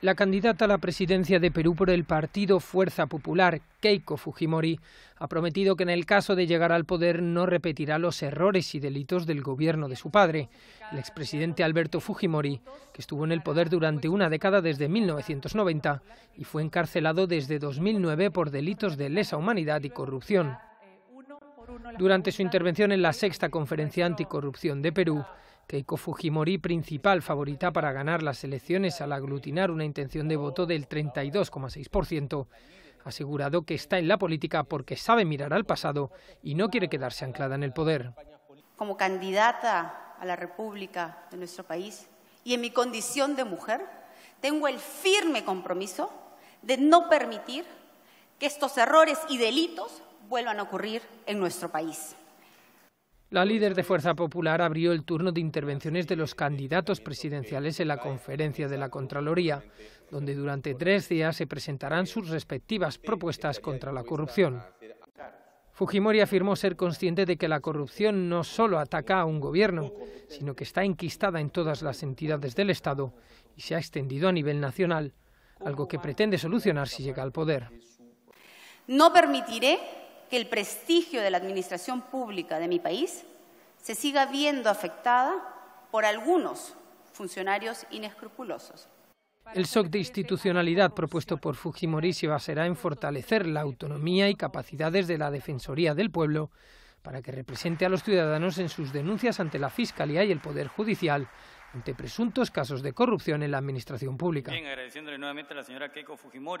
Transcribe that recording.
La candidata a la presidencia de Perú por el partido Fuerza Popular, Keiko Fujimori, ha prometido que en el caso de llegar al poder no repetirá los errores y delitos del gobierno de su padre, el expresidente Alberto Fujimori, que estuvo en el poder durante una década desde 1990 y fue encarcelado desde 2009 por delitos de lesa humanidad y corrupción. Durante su intervención en la sexta conferencia anticorrupción de Perú, Keiko Fujimori, principal favorita para ganar las elecciones al aglutinar una intención de voto del 32,6%, ha asegurado que está en la política porque sabe mirar al pasado y no quiere quedarse anclada en el poder. Como candidata a la República de nuestro país y en mi condición de mujer, tengo el firme compromiso de no permitir que estos errores y delitos vuelvan a ocurrir en nuestro país. La líder de Fuerza Popular abrió el turno de intervenciones de los candidatos presidenciales en la conferencia de la Contraloría, donde durante tres días se presentarán sus respectivas propuestas contra la corrupción. Fujimori afirmó ser consciente de que la corrupción no solo ataca a un gobierno, sino que está enquistada en todas las entidades del Estado y se ha extendido a nivel nacional, algo que pretende solucionar si llega al poder. No permitiré que el prestigio de la administración pública de mi país se siga viendo afectada por algunos funcionarios inescrupulosos. El shock de institucionalidad propuesto por Fujimori se basará en fortalecer la autonomía y capacidades de la Defensoría del Pueblo para que represente a los ciudadanos en sus denuncias ante la Fiscalía y el Poder Judicial ante presuntos casos de corrupción en la Administración Pública. Bien, agradeciéndole nuevamente a la señora Keiko Fujimori.